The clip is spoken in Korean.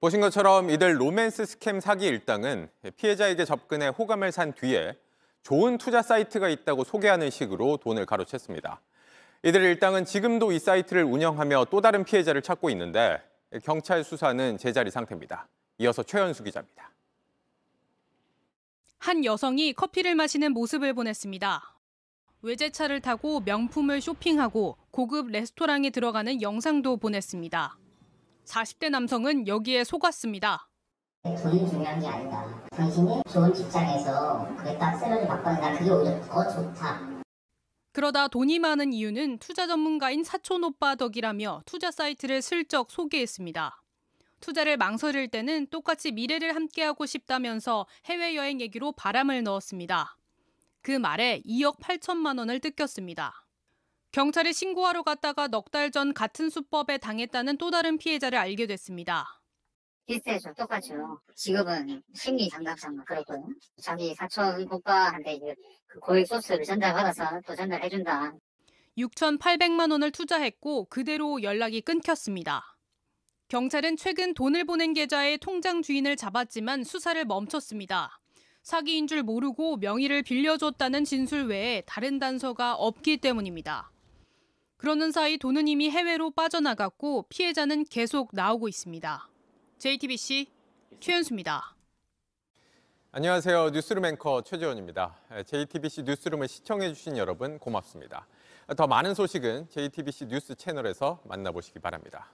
보신 것처럼 이들 로맨스 스캠 사기 일당은 피해자에게 접근해 호감을 산 뒤에 좋은 투자 사이트가 있다고 소개하는 식으로 돈을 가로챘습니다. 이들 일당은 지금도 이 사이트를 운영하며 또 다른 피해자를 찾고 있는데 경찰 수사는 제자리 상태입니다. 이어서 최현수 기자입니다. 한 여성이 커피를 마시는 모습을 보냈습니다. 외제차를 타고 명품을 쇼핑하고 고급 레스토랑에 들어가는 영상도 보냈습니다. 40대 남성은 여기에 속았습니다. 돈이 중요한 게 아니다. 당신이 좋은 직장에서 그딱 셀러리 바꿔다 그게 오히려 더 좋다. 그러다 돈이 많은 이유는 투자 전문가인 사촌 오빠 덕이라며 투자 사이트를 슬쩍 소개했습니다. 투자를 망설일 때는 똑같이 미래를 함께하고 싶다면서 해외여행 얘기로 바람을 넣었습니다. 그 말에 2억 8천만 원을 뜯겼습니다. 경찰에 신고하러 갔다가 넉 달 전 같은 수법에 당했다는 또 다른 피해자를 알게 됐습니다. 비슷해죠. 똑같죠. 직업은 심리 장담사만 그랬거 자기 사촌 오빠한테 그 고액 소스를 전달받아서 또 전달해준다. 6,800만 원을 투자했고 그대로 연락이 끊겼습니다. 경찰은 최근 돈을 보낸 계좌의 통장 주인을 잡았지만 수사를 멈췄습니다. 사기인 줄 모르고 명의를 빌려줬다는 진술 외에 다른 단서가 없기 때문입니다. 그러는 사이 돈은 이미 해외로 빠져나갔고 피해자는 계속 나오고 있습니다. JTBC 최현수입니다. 안녕하세요. 뉴스룸 앵커 최재원입니다. JTBC 예, 뉴스룸을 시청해주신 여러분 고맙습니다. 더 많은 소식은 JTBC 뉴스 채널에서 만나보시기 바랍니다.